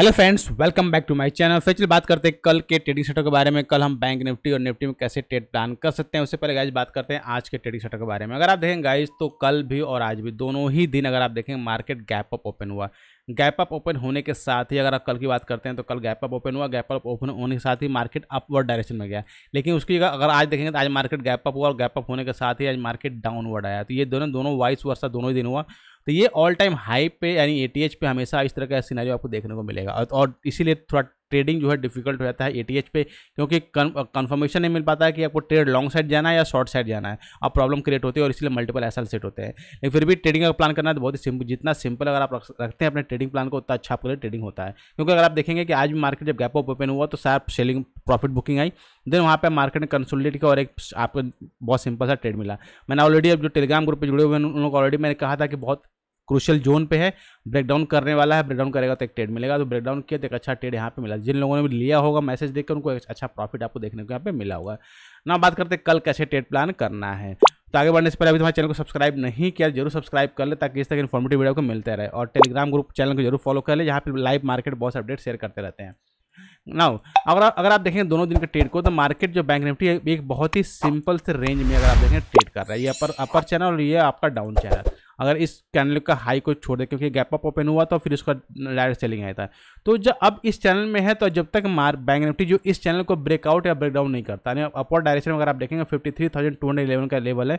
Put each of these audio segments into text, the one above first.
hello friends welcome back to my channel फिर बात करते हैं कल के ट्रेडिंग सेटर के बारे में कल हम बैंक निफ्टी और निफ्टी में कैसे ट्रेड प्लान कर सकते हैं उससे पहले गाइज बात करते हैं आज के ट्रेडिंग सेटर के बारे में अगर आप देखें गाइज तो कल भी और आज भी दोनों ही दिन अगर आप देखें मार्केट गैप अप ओपन हुआ गैप अप ओपन होने के साथ ही अगर आप कल की बात करते हैं तो कल गैप अप ओपन हुआ गैप अप ओपन होने के साथ ही मार्केट अपवर्ड डायरेक्शन में गया लेकिन उसकी जगह अगर आज देखेंगे तो आज मार्केट गैप अप हुआ और गैप अप होने के साथ ही आज मार्केट डाउनवर्ड आया तो ये दोनों दोनों वाइस वर्षा दोनों ही दिन हुआ तो ये ऑल टाइम हाई पे यानी ए टी एच पे हमेशा इस तरह का सीनारी आपको देखने को मिलेगा और इसीलिए थोड़ा ट्रेडिंग जो है डिफिकल्ट हो जाता है ए टी एच पे क्योंकि कंफर्मेशन नहीं मिल पाता है कि आपको ट्रेड लॉन्ग साइड जाना है या शॉर्ट साइड जाना है अब प्रॉब्लम क्रिएट होती है और इसलिए मल्टीपल एसल सेट होते हैं लेकिन फिर भी ट्रेडिंग का प्लान करना तो बहुत ही सिंपल जितना सिंपल अगर आप रखते हैं अपने ट्रेडिंग प्लान को उतना अच्छा आपके लिए ट्रेडिंग होता है क्योंकि अगर आप देखेंगे कि आज मार्केट जब गैप ऑफ ओपन हुआ तो सारे सेलिंग प्रॉफिट बुकिंग आई देन वहाँ पे मार्केट ने कंसोलिडेट किया और एक आपको बहुत सिंपल सा ट्रेड मिला मैंने ऑलरेडी अब जो टेलीग्राम ग्रुप पे जुड़े हुए हैं उन लोगों को ऑलरेडी मैंने कहा था कि बहुत क्रूशल जोन पे है ब्रेकडाउन करने वाला है ब्रेकडाउन करेगा तो एक ट्रेड मिलेगा तो ब्रेकडाउन किया तो एक अच्छा ट्रेड यहाँ पे मिला जिन लोगों ने भी लिया होगा मैसेज देखकर उनको एक अच्छा प्रॉफिट आपको देखने को यहाँ पे मिला होगा ना बात करते कल कैसे ट्रेड प्लान करना है तो आगे बढ़ने से पहले अभी तुम्हारे चैनल को सब्सक्राइब नहीं किया जरूर सब्सक्राइब कर ले ताकि इस तरह इन्फॉर्मेटिव वीडियो को मिलते रहे और टेलीग्राम ग्रुप चैनल को जरूर फॉलो कर ले जहाँ पर लाइव मार्केट बहुत अपडेट शेयर करते रहते हैं नाउ अगर आप अगर आप देखें दोनों दिन के ट्रेड को तो मार्केट जो बैंक निफ्टी है एक बहुत ही सिंपल से रेंज में अगर आप देखें ट्रेड कर रहा है ये अपर अपर चैनल और ये आपका डाउन चैनल अगर इस चैनल का हाई को छोड़ दे क्योंकि गैप अप ओपन हुआ तो फिर उसका डायरेक्ट सेलिंग आया था तो जब अब इस चैनल में है तो जब तक मार बैंक निफ्टी जो इस चैनल को ब्रेकआउट या ब्रेकडाउन नहीं करता यानी डायरेक्शन में अगर आप देखेंगे fifty three thousand two hundred का लेवल है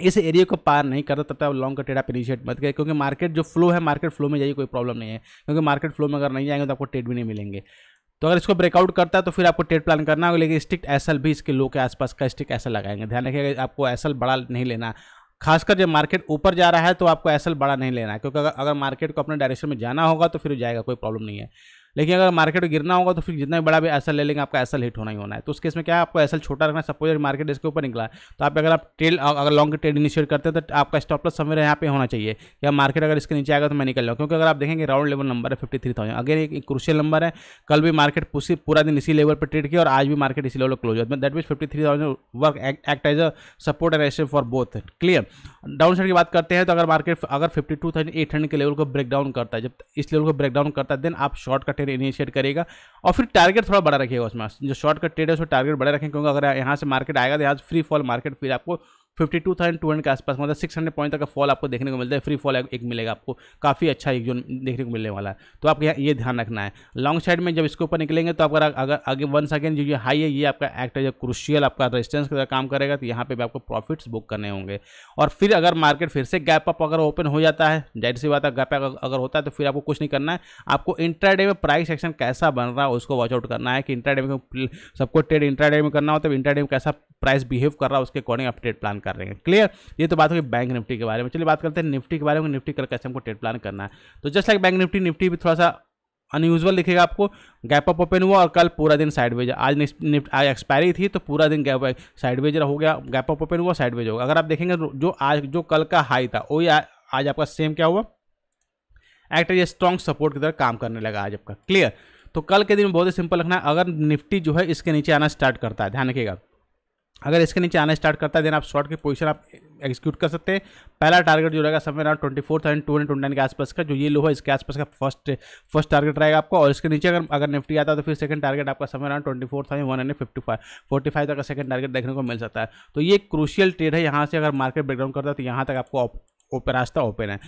इस एरिया को पार नहीं करता तब तक आप लॉन्ग का ट्रेड आप इनिशिएट मत करें क्योंकि मार्केट जो फ्लो है मार्केट फ्लो में जाइए कोई प्रॉब्लम नहीं है क्योंकि मार्केट फ्लो में अगर नहीं जाएंगे तो आपको ट्रेड भी नहीं मिलेंगे तो अगर इसको ब्रेकआउट करता है तो फिर आपको ट्रेड प्लान करना होगा लेकिन स्टिक एसल भी इसके लो के आसपास का स्टिक ऐसा लगाएंगे ध्यान रखिएगा आपको एसल बड़ा नहीं लेना खासकर जब मार्केट ऊपर जा रहा है तो आपको एसल बड़ा नहीं लेना क्योंकि अगर अगर मार्केट को अपने डायरेक्शन में जाना होगा तो फिर जाएगा कोई प्रॉब्लम नहीं है लेकिन अगर मार्केट गिरना होगा तो फिर जितना भी बड़ा भी एसल ले लेंगे आपका एसल हिट होना ही होना है तो उस केस में क्या है आपको एसल छोटा रखना सपोज अगर मार्केट इसके ऊपर निकला तो आप अगर आप ट्रेड अगर लॉन्ग ट्रेड इनिशिएट करते हैं तो आपका स्टॉप लॉस समय यहाँ पे होना चाहिए या मार्केट अगर इसके नीचे आएगा तो मैं निकल लूँ क्योंकि अगर आप देखेंगे राउंड लेवल नंबर है फिफ्टी थ्री थाउजेंड अगर एक क्रुशियल नंबर है कल भी मार्केट पूरा दिन इसी लेवल पर ट्रेड किया और आज भी मार्केट इसी लेवल क्लोज होता है that mean fifty three thousand work act as a support and ratio for both clear down side की बात करते हैं तो अगर मार्केट अगर fifty two thousand eight hundred के लेवल को ब्रेक डाउन करता है जब इस लेवल को ब्रेक डाउन करता है देन आप शॉर्ट कट ट्रेड इनिशिएट करेगा और फिर टारगेट थोड़ा बड़ा रखिएगा उसमें जो शॉर्ट का ट्रेड है उसमें टारगेट बड़ा रखें क्योंकि अगर यहाँ से मार्केट आएगा तो यहाँ से फ्री फॉल मार्केट फिर आपको fifty two thousand two hundred के आसपास मतलब सिक्स हंड्रेड पॉइंट तक का फॉल आपको देखने को मिलता है फ्री फॉल एक मिलेगा आपको काफ़ी अच्छा एक जोन देखने को मिलने वाला है तो आपको ये ध्यान रखना है लॉन्ग साइड में जब इसके ऊपर निकलेंगे तो अगर अगर आगे वन सेकेंड जो ये हाई है ये आपका एक्ट है जो क्रुशियल आपका रेजिस्टेंस का काम करेगा तो यहाँ पर भी आपको प्रॉफिट्स बुक करने होंगे और फिर अगर मार्केट फिर से गैप अप अगर ओपन हो जाता है जाहिर सी बात है गैप अगर होता है तो फिर आपको कुछ नहीं करना है आपको इंट्राडे में प्राइस एक्शन कैसा बन रहा है उसको वॉचआउट करना है कि इंट्राडे में सबको ट्रेड इंट्राडे में करना हो तो इंट्राडे में कैसा प्राइस बिहेव कर रहा है उसके अकॉर्डिंग आप ट्रेड प्लान कर रहे हैं क्लियर ये तो बात होगी बैंक निफ्टी के बारे में चलिए बात करते हैं निफ्टी के बारे में निफ्टी कल कैसे हमको ट्रेड प्लान करना है तो just like bank Nifty Nifty भी थोड़ा सा अनयूजल दिखेगा आपको गैप अप ओपन हुआ और कल पूरा दिन साइडवेज आज निफ्ट आज एक्सपायरी थी तो पूरा दिन गैप साइडवेज हो गया गैप अप ओपन हुआ साइडवेज होगा अगर आप देखेंगे जो आज जो कल का हाई था वही आज आपका सेम क्या हुआ एक्टर ये स्ट्रॉन्ग सपोर्ट की तरह काम करने लगा आज आपका क्लियर तो कल के दिन बहुत ही सिंपल रखना है अगर निफ्टी जो है इसके नीचे आना स्टार्ट करता है ध्यान रखिएगा अगर इसके नीचे आना स्टार्ट करता है देन आप शॉर्ट की पोजीशन आप एग्जीक्यूट कर सकते हैं पहला टारगेट जो रहेगा समय around twenty four thousand two hundred twenty nine के आसपास का जो ये लो है इसके आसपास का फर्स्ट फर्स्ट टारगेट रहेगा आपको और इसके नीचे अगर अगर निफ्टी आता है तो फिर सेकंड टारगेट आपका समय around twenty four thousand one hundred fifty five forty five तक का सेकंड टारगेट देखने को मिल सकता है तो ये क्रूशियल ट्रेड है यहाँ से अगर मार्केट ब्रेकडाउन करता है तो यहाँ तक आपको रास्ता ओपन है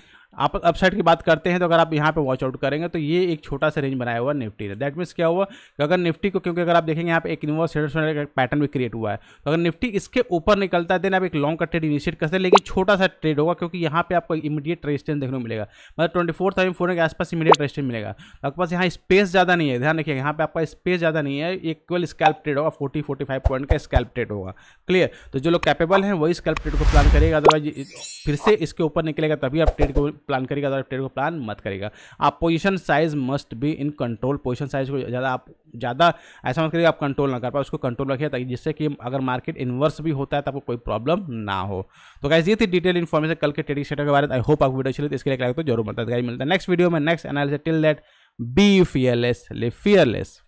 आप अपसाइड की बात करते हैं तो अगर आप यहाँ पे वॉच आउट करेंगे तो ये एक छोटा सा रेंज बनाया हुआ निफ्टी ने दैट मीन्स क्या हुआ कि अगर निफ्टी को क्योंकि अगर आप देखेंगे यहाँ पे एक इनवर्स हेडर्स पैटर्न भी क्रिएट हुआ है तो अगर निफ्टी इसके ऊपर निकलता है देन आप एक लॉन्ग का ट्रेड इनिशिएट करते हैं लेकिन छोटा सा ट्रेड होगा क्योंकि यहाँ पे आपको इमीडिएट रेजिस्टेंस देखने को मिलेगा मतलब ट्वेंटी फोर थाउजेंड फोर के आसपास इमीडिएट रेजिस्टेंस मिलेगा आपके पास यहाँ स्पेस ज़्यादा नहीं है ध्यान रखिएगा यहाँ पर आपका स्पेस ज़्यादा नहीं है एक केवल स्कैल्प ट्रेड होगा फोर्टी फोर्टी फाइव पॉइंट का स्कैल्प ट्रेड होगा क्लियर तो जो लोग कैपेबल हैं वही स्कैल्प ट्रेड को प्लान करेगा अदरवाइज फिर से इसके ऊपर निकलेगा तभी आप ट्रेड को प्लान करेगा अदर ट्रेड को प्लान मत करेगा आप position size must be in control position size को ज़्यादा आप ज़्यादा ऐसा मत करिए आप कंट्रोल ना कर पाए उसको कंट्रोल रखिए ताकि जिससे कि अगर मार्केट इन्वर्स भी होता है तो आपको कोई प्रॉब्लम ना हो तो गाइज ये थी डिटेल इन्फॉर्मेशन कल के ट्रेडिंग सेटर के बारे में आई होप आपको वीडियो अच्छी तो इसके लिए लाइक तो जरूर है गाइज मिलता है नेक्स्ट वीडियो में next analysis till that be fearless live fearless